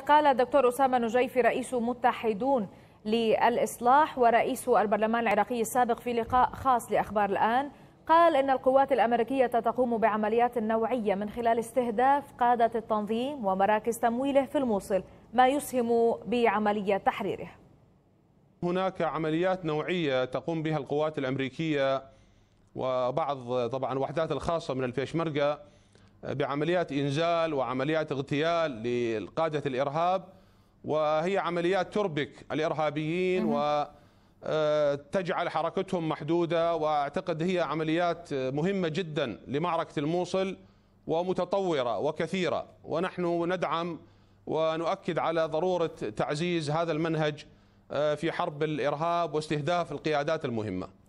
قال الدكتور أسامة نجيفي رئيس متحدون للإصلاح ورئيس البرلمان العراقي السابق في لقاء خاص لأخبار الآن قال إن القوات الأمريكية تقوم بعمليات نوعية من خلال استهداف قادة التنظيم ومراكز تمويله في الموصل ما يسهم بعملية تحريره هناك عمليات نوعية تقوم بها القوات الأمريكية وبعض طبعا وحدات الخاصة من الفيشمركة بعمليات إنجال وعمليات اغتيال لقادة الإرهاب وهي عمليات تربك الإرهابيين و تجعل حركتهم محدودة وأعتقد هي عمليات مهمة جدا لمعركة الموصل ومتطورة وكثيرة ونحن ندعم ونؤكد على ضرورة تعزيز هذا المنهج آه، في حرب الإرهاب واستهداف القيادات المهمة